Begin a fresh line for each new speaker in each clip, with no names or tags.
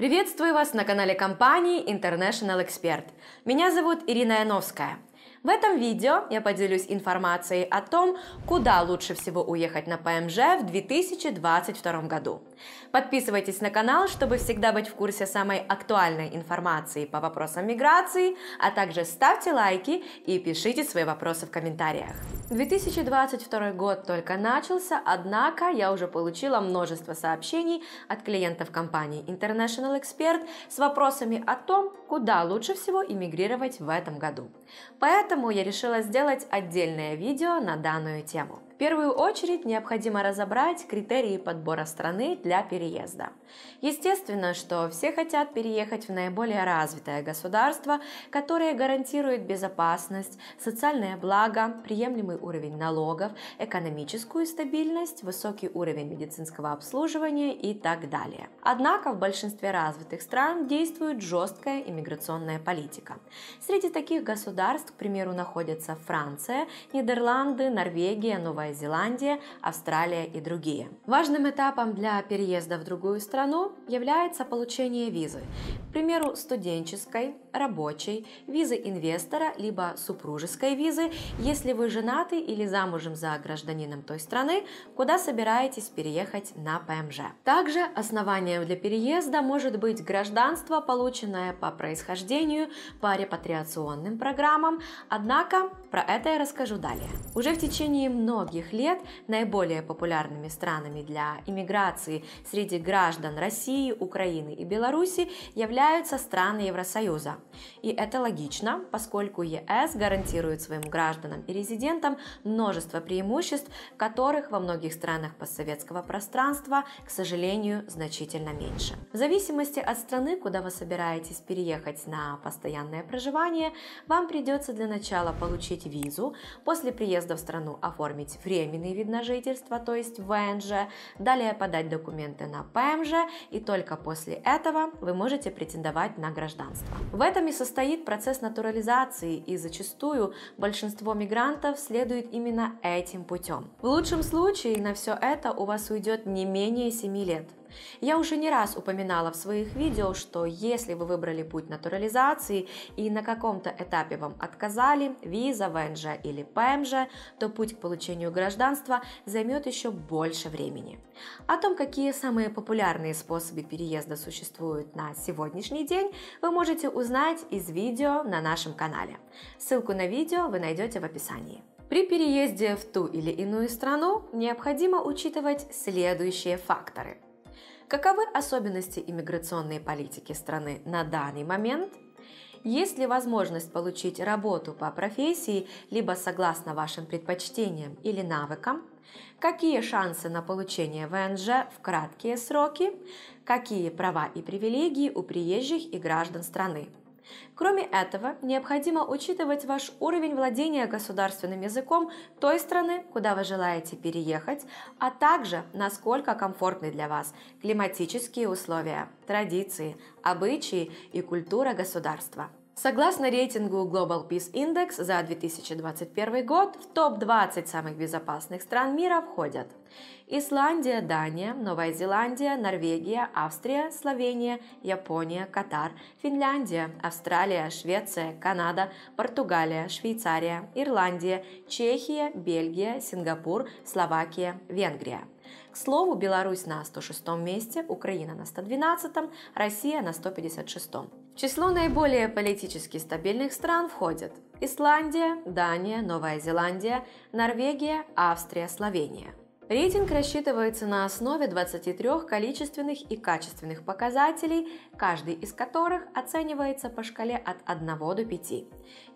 Приветствую вас на канале компании International Expert. Меня зовут Ирина Яновская. В этом видео я поделюсь информацией о том, куда лучше всего уехать на ПМЖ в 2022 году. Подписывайтесь на канал, чтобы всегда быть в курсе самой актуальной информации по вопросам миграции, а также ставьте лайки и пишите свои вопросы в комментариях. 2022 год только начался, однако я уже получила множество сообщений от клиентов компании International Expert с вопросами о том, куда лучше всего иммигрировать в этом году. Поэтому я решила сделать отдельное видео на данную тему первую очередь необходимо разобрать критерии подбора страны для переезда. Естественно, что все хотят переехать в наиболее развитое государство, которое гарантирует безопасность, социальное благо, приемлемый уровень налогов, экономическую стабильность, высокий уровень медицинского обслуживания и так далее. Однако в большинстве развитых стран действует жесткая иммиграционная политика. Среди таких государств, к примеру, находятся Франция, Нидерланды, Норвегия, Новая Новая Зеландия, Австралия и другие. Важным этапом для переезда в другую страну является получение визы, к примеру, студенческой, рабочей, визы инвестора, либо супружеской визы, если вы женаты или замужем за гражданином той страны, куда собираетесь переехать на ПМЖ. Также основанием для переезда может быть гражданство, полученное по происхождению, по репатриационным программам, однако про это я расскажу далее. Уже в течение многих многих лет наиболее популярными странами для иммиграции среди граждан России, Украины и Беларуси являются страны Евросоюза. И это логично, поскольку ЕС гарантирует своим гражданам и резидентам множество преимуществ, которых во многих странах постсоветского пространства, к сожалению, значительно меньше. В зависимости от страны, куда вы собираетесь переехать на постоянное проживание, вам придется для начала получить визу, после приезда в страну оформить временный вид на жительство, то есть ВНЖ, далее подать документы на ПМЖ, и только после этого вы можете претендовать на гражданство. В этом и состоит процесс натурализации, и зачастую большинство мигрантов следует именно этим путем. В лучшем случае на все это у вас уйдет не менее 7 лет. Я уже не раз упоминала в своих видео, что если вы выбрали путь натурализации и на каком-то этапе вам отказали, виза, ВНЖ или ПМЖ, то путь к получению гражданства займет еще больше времени. О том, какие самые популярные способы переезда существуют на сегодняшний день, вы можете узнать из видео на нашем канале. Ссылку на видео вы найдете в описании. При переезде в ту или иную страну необходимо учитывать следующие факторы – Каковы особенности иммиграционной политики страны на данный момент? Есть ли возможность получить работу по профессии, либо согласно вашим предпочтениям или навыкам? Какие шансы на получение ВНЖ в краткие сроки? Какие права и привилегии у приезжих и граждан страны? Кроме этого, необходимо учитывать ваш уровень владения государственным языком той страны, куда вы желаете переехать, а также насколько комфортны для вас климатические условия, традиции, обычаи и культура государства. Согласно рейтингу Global Peace Index за 2021 год, в топ-20 самых безопасных стран мира входят Исландия, Дания, Новая Зеландия, Норвегия, Австрия, Словения, Япония, Катар, Финляндия, Австралия, Швеция, Канада, Португалия, Швейцария, Ирландия, Чехия, Бельгия, Сингапур, Словакия, Венгрия. К слову, Беларусь на 106 месте, Украина на 112, Россия на 156 число наиболее политически стабильных стран входят Исландия, Дания, Новая Зеландия, Норвегия, Австрия, Словения. Рейтинг рассчитывается на основе 23 количественных и качественных показателей, каждый из которых оценивается по шкале от 1 до 5.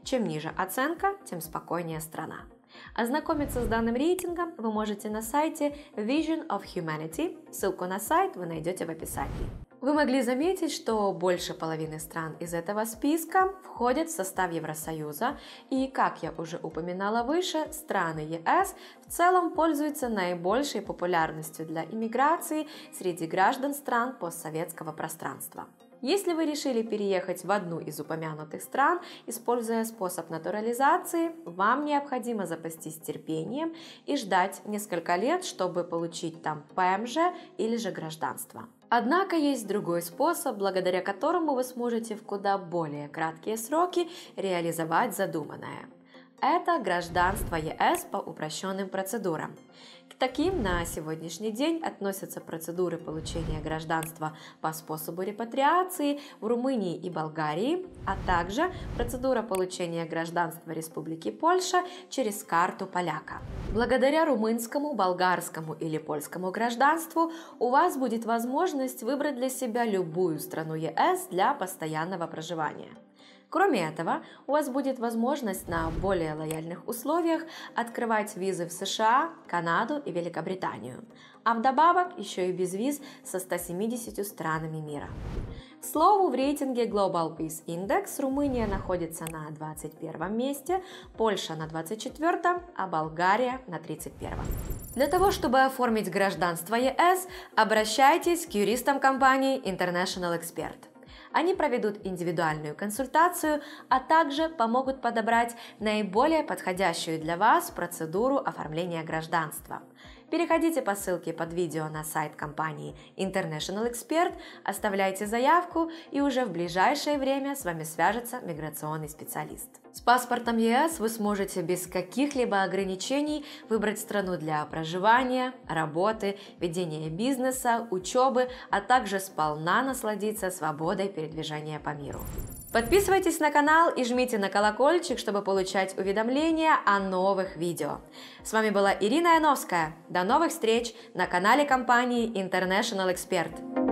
Чем ниже оценка, тем спокойнее страна. Ознакомиться с данным рейтингом вы можете на сайте Vision of Humanity. Ссылку на сайт вы найдете в описании. Вы могли заметить, что больше половины стран из этого списка входят в состав Евросоюза, и, как я уже упоминала выше, страны ЕС в целом пользуются наибольшей популярностью для иммиграции среди граждан стран постсоветского пространства. Если вы решили переехать в одну из упомянутых стран, используя способ натурализации, вам необходимо запастись терпением и ждать несколько лет, чтобы получить там ПМЖ или же гражданство. Однако есть другой способ, благодаря которому вы сможете в куда более краткие сроки реализовать задуманное это гражданство ЕС по упрощенным процедурам. К таким на сегодняшний день относятся процедуры получения гражданства по способу репатриации в Румынии и Болгарии, а также процедура получения гражданства Республики Польша через карту поляка. Благодаря румынскому, болгарскому или польскому гражданству у вас будет возможность выбрать для себя любую страну ЕС для постоянного проживания. Кроме этого, у вас будет возможность на более лояльных условиях открывать визы в США, Канаду и Великобританию, а вдобавок еще и без виз со 170 странами мира. К слову, в рейтинге Global Peace Index Румыния находится на 21 месте, Польша на 24, а Болгария на 31. Для того, чтобы оформить гражданство ЕС, обращайтесь к юристам компании International Expert. Они проведут индивидуальную консультацию, а также помогут подобрать наиболее подходящую для вас процедуру оформления гражданства. Переходите по ссылке под видео на сайт компании International Expert, оставляйте заявку и уже в ближайшее время с вами свяжется миграционный специалист. С паспортом ЕС вы сможете без каких-либо ограничений выбрать страну для проживания, работы, ведения бизнеса, учебы, а также сполна насладиться свободой передвижения по миру. Подписывайтесь на канал и жмите на колокольчик, чтобы получать уведомления о новых видео. С вами была Ирина Яновская. До новых встреч на канале компании International Expert.